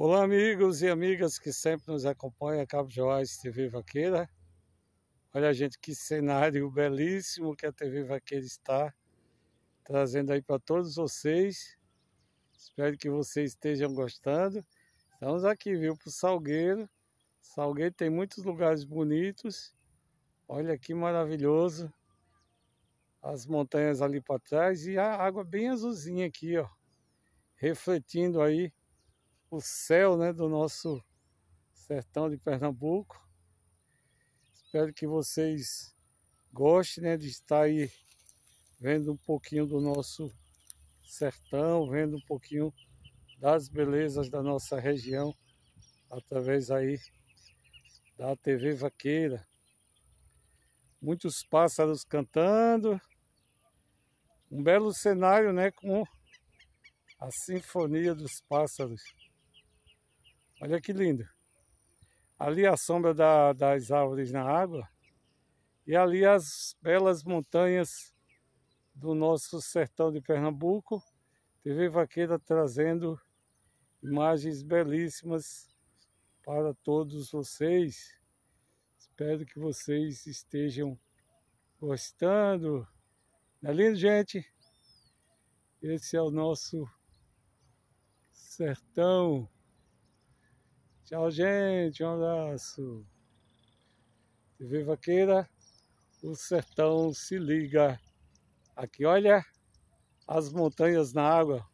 Olá, amigos e amigas que sempre nos acompanham, Cabo Joás TV Vaqueira. Olha, gente, que cenário belíssimo que a TV Vaqueira está trazendo aí para todos vocês. Espero que vocês estejam gostando. Estamos aqui, viu, para o Salgueiro. Salgueiro tem muitos lugares bonitos. Olha que maravilhoso. As montanhas ali para trás e a água bem azulzinha aqui, ó. Refletindo aí o céu né, do nosso sertão de Pernambuco. Espero que vocês gostem né, de estar aí vendo um pouquinho do nosso sertão, vendo um pouquinho das belezas da nossa região através aí da TV Vaqueira. Muitos pássaros cantando, um belo cenário, né, com a Sinfonia dos Pássaros. Olha que lindo. Ali a sombra da, das árvores na água. E ali as belas montanhas do nosso sertão de Pernambuco. TV Vaqueira trazendo imagens belíssimas para todos vocês. Espero que vocês estejam gostando. Não é lindo, gente? Esse é o nosso sertão. Tchau, gente. Um abraço. TV Vaqueira, o sertão se liga. Aqui, olha as montanhas na água.